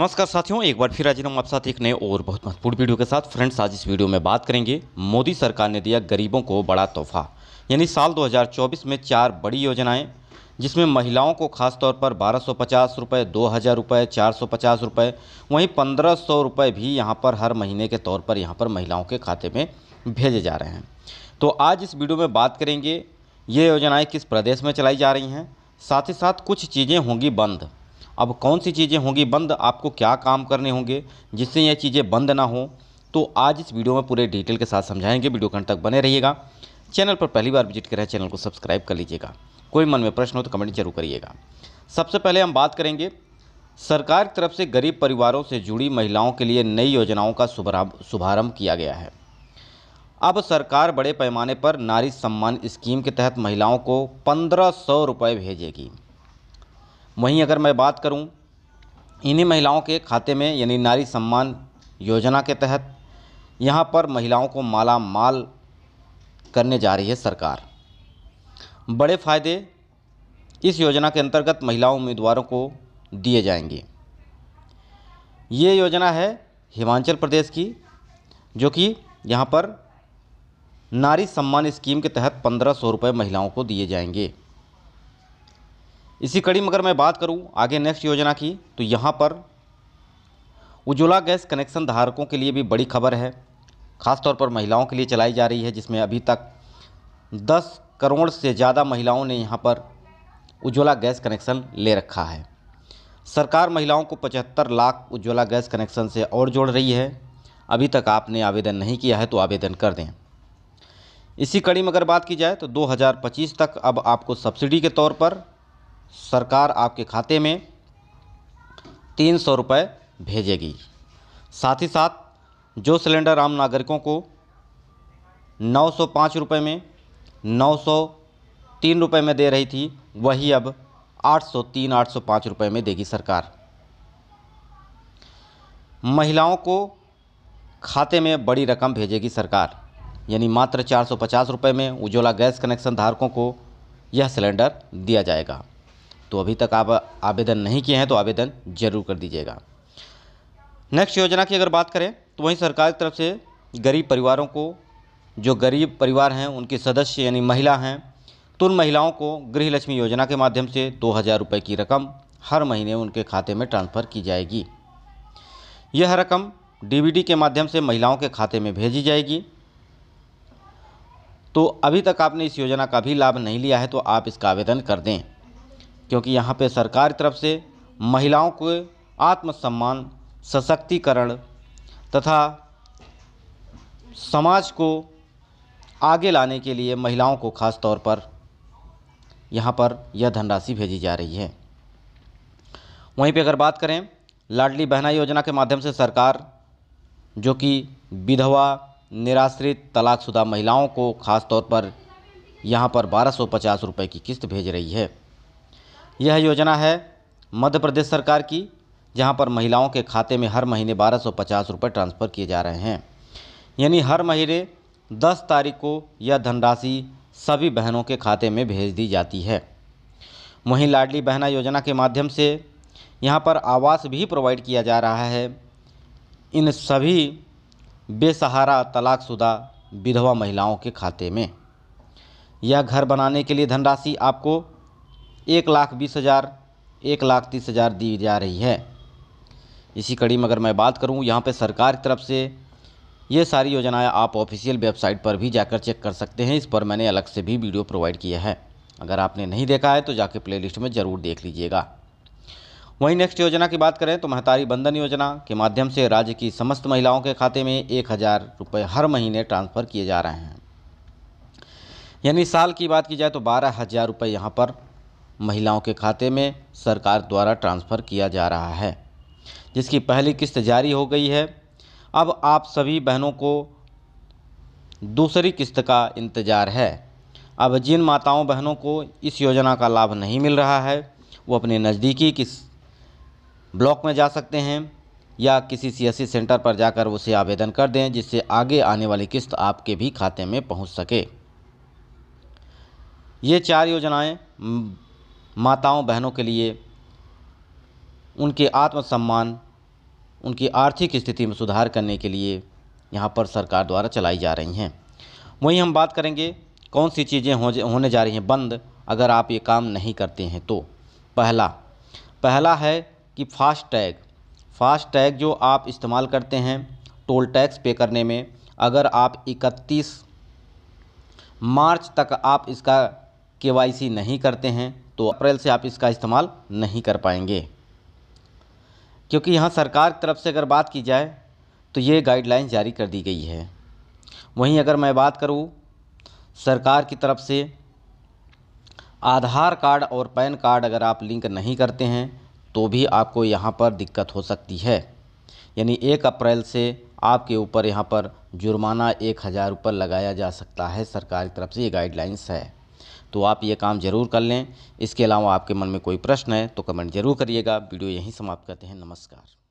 नमस्कार साथियों एक बार फिर आज हम आप साथ एक नए और बहुत महत्वपूर्ण वीडियो के साथ फ्रेंड्स आज इस वीडियो में बात करेंगे मोदी सरकार ने दिया गरीबों को बड़ा तोहफा यानी साल 2024 में चार बड़ी योजनाएं जिसमें महिलाओं को खासतौर पर बारह सौ पचास रुपये दो हज़ार रुपये चार सौ पचास रुपये वहीं पंद्रह सौ रुपये भी यहाँ पर हर महीने के तौर पर यहाँ पर महिलाओं के खाते में भेजे जा रहे हैं तो आज इस वीडियो में बात करेंगे ये योजनाएँ किस प्रदेश में चलाई जा रही हैं साथ ही साथ कुछ चीज़ें होंगी बंद अब कौन सी चीज़ें होंगी बंद आपको क्या काम करने होंगे जिससे यह चीज़ें बंद ना हों तो आज इस वीडियो में पूरे डिटेल के साथ समझाएंगे वीडियो कंट तक बने रहिएगा चैनल पर पहली बार विजिट करें चैनल को सब्सक्राइब कर लीजिएगा कोई मन में प्रश्न हो तो कमेंट जरूर करिएगा सबसे पहले हम बात करेंगे सरकार की तरफ से गरीब परिवारों से जुड़ी महिलाओं के लिए नई योजनाओं का शुभारंभ किया गया है अब सरकार बड़े पैमाने पर नारी सम्मान स्कीम के तहत महिलाओं को पंद्रह सौ रुपये भेजेगी वहीं अगर मैं बात करूँ इन्हीं महिलाओं के खाते में यानी नारी सम्मान योजना के तहत यहाँ पर महिलाओं को माला माल करने जा रही है सरकार बड़े फायदे इस योजना के अंतर्गत महिला उम्मीदवारों को दिए जाएंगे ये योजना है हिमाचल प्रदेश की जो कि यहाँ पर नारी सम्मान स्कीम के तहत पंद्रह सौ रुपये महिलाओं को दिए जाएंगे इसी कड़ी में अगर मैं बात करूं आगे नेक्स्ट योजना की तो यहाँ पर उज्ज्वला गैस कनेक्शन धारकों के लिए भी बड़ी खबर है खासतौर पर महिलाओं के लिए चलाई जा रही है जिसमें अभी तक दस करोड़ से ज़्यादा महिलाओं ने यहाँ पर उज्ज्वला गैस कनेक्शन ले रखा है सरकार महिलाओं को पचहत्तर लाख उज्ज्वला गैस कनेक्शन से और जोड़ रही है अभी तक आपने आवेदन नहीं किया है तो आवेदन कर दें इसी कड़ी में अगर बात की जाए तो 2025 तक अब आपको सब्सिडी के तौर पर सरकार आपके खाते में तीन सौ रुपये भेजेगी साथ ही साथ जो सिलेंडर आम नागरिकों को नौ सौ पाँच रुपये में नौ सौ तीन रुपये में दे रही थी वही अब आठ सौ तीन आठ सौ पाँच रुपये में देगी सरकार महिलाओं को खाते में बड़ी रकम भेजेगी सरकार यानी मात्र चार सौ पचास रुपये में उज्ज्वला गैस कनेक्शन धारकों को यह सिलेंडर दिया जाएगा तो अभी तक आप आवेदन नहीं किए हैं तो आवेदन जरूर कर दीजिएगा नेक्स्ट योजना की अगर बात करें तो वहीं सरकार की तरफ से गरीब परिवारों को जो गरीब परिवार हैं उनके सदस्य यानी महिला हैं तो उन महिलाओं को गृहलक्ष्मी योजना के माध्यम से दो हज़ार रुपये की रकम हर महीने उनके खाते में ट्रांसफ़र की जाएगी यह रकम डी के माध्यम से महिलाओं के खाते में भेजी जाएगी तो अभी तक आपने इस योजना का भी लाभ नहीं लिया है तो आप इसका आवेदन कर दें क्योंकि यहाँ पे सरकार की तरफ से महिलाओं को आत्मसम्मान सशक्तिकरण तथा समाज को आगे लाने के लिए महिलाओं को खास तौर पर यहाँ पर यह धनराशि भेजी जा रही है वहीं पे अगर बात करें लाडली बहना योजना के माध्यम से सरकार जो कि विधवा निराश्रित तलाकशुदा महिलाओं को खास तौर पर यहाँ पर बारह सौ पचास रुपये की किस्त भेज रही है यह योजना है मध्य प्रदेश सरकार की जहाँ पर महिलाओं के खाते में हर महीने बारह सौ पचास रुपये ट्रांसफ़र किए जा रहे हैं यानी हर महीने दस तारीख को यह धनराशि सभी बहनों के खाते में भेज दी जाती है वहीं लाडली बहना योजना के माध्यम से यहाँ पर आवास भी प्रोवाइड किया जा रहा है इन सभी बेसहारा तलाकशुदा विधवा महिलाओं के खाते में यह घर बनाने के लिए धनराशि आपको एक लाख बीस हज़ार एक लाख तीस हज़ार दी जा रही है इसी कड़ी में अगर मैं बात करूं यहाँ पे सरकार की तरफ से ये सारी योजनाएं आप ऑफिशियल वेबसाइट पर भी जाकर चेक कर सकते हैं इस पर मैंने अलग से भी वीडियो प्रोवाइड किया है अगर आपने नहीं देखा है तो जाके प्ले में ज़रूर देख लीजिएगा वहीं नेक्स्ट योजना की बात करें तो महतारी बंधन योजना के माध्यम से राज्य की समस्त महिलाओं के खाते में एक हज़ार रुपये हर महीने ट्रांसफ़र किए जा रहे हैं यानी साल की बात की जाए तो बारह हज़ार रुपये यहाँ पर महिलाओं के खाते में सरकार द्वारा ट्रांसफ़र किया जा रहा है जिसकी पहली किस्त जारी हो गई है अब आप सभी बहनों को दूसरी किस्त का इंतज़ार है अब जिन माताओं बहनों को इस योजना का लाभ नहीं मिल रहा है वो अपने नज़दीकी किस ब्लॉक में जा सकते हैं या किसी सी सेंटर पर जाकर उसे आवेदन कर दें जिससे आगे आने वाली किस्त आपके भी खाते में पहुंच सके ये चार योजनाएं माताओं बहनों के लिए उनके आत्मसम्मान उनकी आर्थिक स्थिति में सुधार करने के लिए यहाँ पर सरकार द्वारा चलाई जा रही हैं वहीं हम बात करेंगे कौन सी चीज़ें हो होने जा रही हैं बंद अगर आप ये काम नहीं करते हैं तो पहला पहला है कि फ़ास्ट टैग फ़ास्ट टैग जो आप इस्तेमाल करते हैं टोल टैक्स पे करने में अगर आप 31 मार्च तक आप इसका केवाईसी नहीं करते हैं तो अप्रैल से आप इसका इस्तेमाल नहीं कर पाएंगे क्योंकि यहाँ सरकार की तरफ से अगर बात की जाए तो ये गाइडलाइन जारी कर दी गई है वहीं अगर मैं बात करूँ सरकार की तरफ से आधार कार्ड और पैन कार्ड अगर आप लिंक नहीं करते हैं तो भी आपको यहाँ पर दिक्कत हो सकती है यानी एक अप्रैल से आपके ऊपर यहाँ पर जुर्माना एक हज़ार रुपये लगाया जा सकता है सरकार की तरफ से ये गाइडलाइंस है तो आप ये काम ज़रूर कर लें इसके अलावा आपके मन में कोई प्रश्न है तो कमेंट ज़रूर करिएगा वीडियो यहीं समाप्त करते हैं नमस्कार